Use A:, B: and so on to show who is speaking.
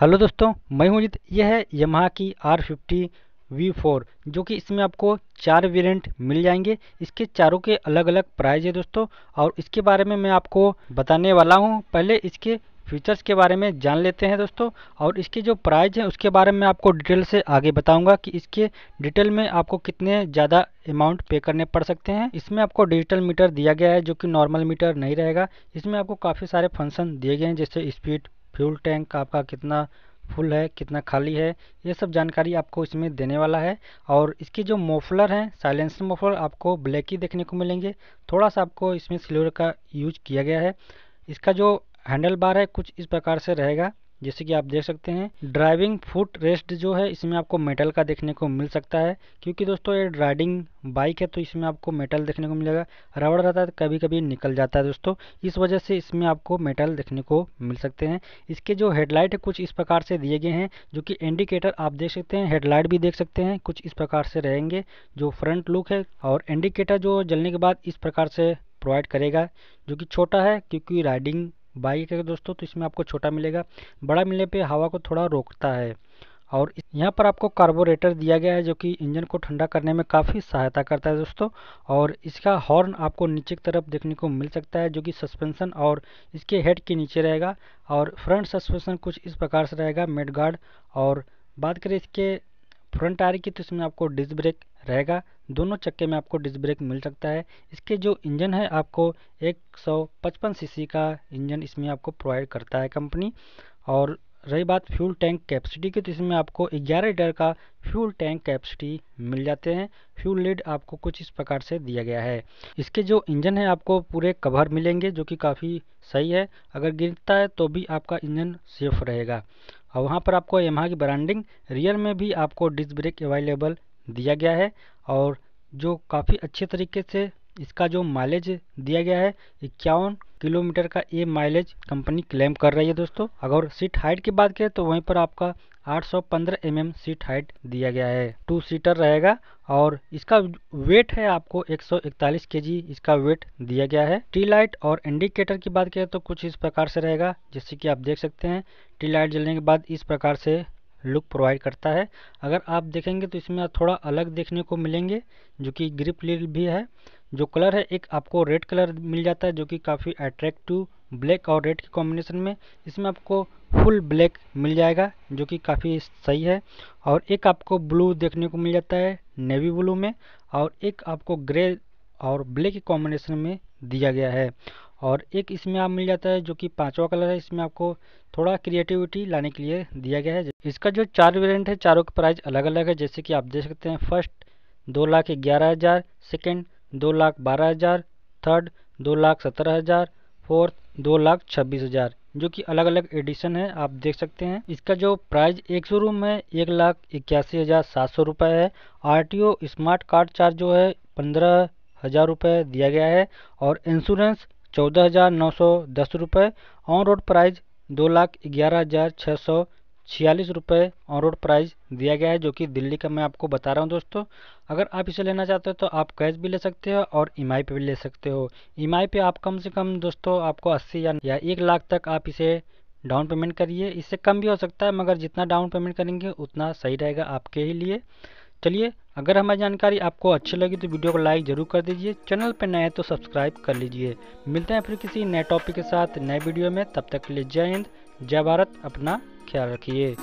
A: hello दोस्तों मैं हूं जित यह है यमहा की आर फिफ्टी वी फोर जो कि इसमें आपको चार वेरिएंट मिल जाएंगे इसके चारों के अलग अलग प्राइस है दोस्तों और इसके बारे में मैं आपको बताने वाला हूं पहले इसके फीचर्स के बारे में जान लेते हैं दोस्तों और इसके जो प्राइस हैं उसके बारे में आपको डिटेल से आगे बताऊंगा कि इसके डिटेल में आपको कितने ज़्यादा अमाउंट पे करने पड़ सकते हैं इसमें आपको डिजिटल मीटर दिया गया है जो कि नॉर्मल मीटर नहीं रहेगा इसमें आपको काफ़ी सारे फंक्शन दिए गए हैं जैसे स्पीड फ्यूल टैंक आपका कितना फुल है कितना खाली है ये सब जानकारी आपको इसमें देने वाला है और इसकी जो मोफलर हैं साइलेंसर मोफलर आपको ब्लैक ही देखने को मिलेंगे थोड़ा सा आपको इसमें सिल्वर का यूज किया गया है इसका जो हैंडल बार है कुछ इस प्रकार से रहेगा जैसे कि आप देख सकते हैं ड्राइविंग फुट रेस्ट जो है इसमें आपको मेटल का देखने को मिल सकता है क्योंकि दोस्तों ये राइडिंग बाइक है तो इसमें आपको मेटल देखने को मिलेगा रबड़ रहता है तो कभी कभी निकल जाता है दोस्तों इस वजह से इसमें आपको मेटल देखने को मिल सकते हैं इसके जो हेडलाइट है कुछ इस प्रकार से दिए गए हैं जो कि इंडिकेटर आप देख सकते हैं हेडलाइट भी देख सकते हैं कुछ इस प्रकार से रहेंगे जो फ्रंट लुक है और इंडिकेटर जो जलने के बाद इस प्रकार से प्रोवाइड करेगा जो कि छोटा है क्योंकि राइडिंग बाइक है दोस्तों तो इसमें आपको छोटा मिलेगा बड़ा मिलने पे हवा को थोड़ा रोकता है और यहाँ पर आपको कार्बोरेटर दिया गया है जो कि इंजन को ठंडा करने में काफ़ी सहायता करता है दोस्तों और इसका हॉर्न आपको नीचे की तरफ देखने को मिल सकता है जो कि सस्पेंशन और इसके हेड के नीचे रहेगा और फ्रंट सस्पेंशन कुछ इस प्रकार से रहेगा गार्ड और बात करें इसके फ्रंट टायर की तो इसमें आपको डिस्क ब्रेक रहेगा दोनों चक्के में आपको डिस्क ब्रेक मिल सकता है इसके जो इंजन है आपको 155 सीसी का इंजन इसमें आपको प्रोवाइड करता है कंपनी और रही बात फ्यूल टैंक कैपेसिटी की तो इसमें आपको 11 लीटर का फ्यूल टैंक कैपेसिटी मिल जाते हैं फ्यूल लीड आपको कुछ इस प्रकार से दिया गया है इसके जो इंजन है आपको पूरे कवर मिलेंगे जो कि काफ़ी सही है अगर गिरता है तो भी आपका इंजन सेफ रहेगा और वहाँ पर आपको यमहा की ब्रांडिंग रियर में भी आपको डिस्क ब्रेक अवेलेबल दिया गया है और जो काफ़ी अच्छे तरीके से इसका जो माइलेज दिया गया है इक्यावन किलोमीटर का ये माइलेज कंपनी क्लेम कर रही है दोस्तों अगर सीट हाइट की बात करें तो वहीं पर आपका 815 एम सीट हाइट दिया गया है टू सीटर रहेगा और इसका वेट है आपको 141 सौ इसका वेट दिया गया है टी लाइट और इंडिकेटर की बात करें तो कुछ इस प्रकार से रहेगा जैसे कि आप देख सकते हैं टी लाइट जलने के बाद इस प्रकार से लुक प्रोवाइड करता है अगर आप देखेंगे तो इसमें थोड़ा अलग देखने को मिलेंगे जो कि ग्रिप लील भी है जो कलर है एक आपको रेड कलर मिल जाता है जो कि काफ़ी अट्रैक्टिव ब्लैक और रेड के कॉम्बिनेशन में इसमें आपको फुल ब्लैक मिल जाएगा जो कि काफ़ी सही है और एक आपको ब्लू देखने को मिल जाता है नेवी ब्लू में और एक आपको ग्रे और ब्लैक के कॉम्बिनेशन में दिया गया है और एक इसमें आप मिल जाता है जो कि पांचवा कलर है इसमें आपको थोड़ा क्रिएटिविटी लाने के लिए दिया गया है इसका जो चार वेरिएंट है चारों के प्राइस अलग अलग है जैसे कि आप देख सकते हैं फर्स्ट दो लाख ग्यारह हज़ार सेकेंड दो लाख बारह हज़ार थर्ड दो लाख सत्रह हज़ार फोर्थ दो लाख छब्बीस हज़ार जो कि अलग अलग एडिशन है आप देख सकते हैं इसका जो प्राइस एक सौ रूम में एक लाख इक्यासी हज़ार सात सौ रुपये है आर स्मार्ट कार्ड चार्ज जो है पंद्रह हज़ार रुपये दिया गया है और इंश्योरेंस चौदह हज़ार नौ सौ दस रुपये ऑन रोड प्राइज दो लाख ग्यारह हज़ार छः सौ छियालीस रुपये ऑन रोड प्राइस दिया गया है जो कि दिल्ली का मैं आपको बता रहा हूँ दोस्तों अगर आप इसे लेना चाहते हो तो आप कैश भी ले सकते हो और ई e पे भी ले सकते हो ई e पे आप कम से कम दोस्तों आपको अस्सी या, या एक लाख तक आप इसे डाउन पेमेंट करिए इससे कम भी हो सकता है मगर जितना डाउन पेमेंट करेंगे उतना सही रहेगा आपके ही लिए चलिए अगर हमारी जानकारी आपको अच्छी लगी तो वीडियो को लाइक जरूर कर दीजिए चैनल पर नए तो सब्सक्राइब कर लीजिए मिलते हैं फिर किसी नए टॉपिक के साथ नए वीडियो में तब तक के लिए जय हिंद जय भारत अपना ख्याल रखिए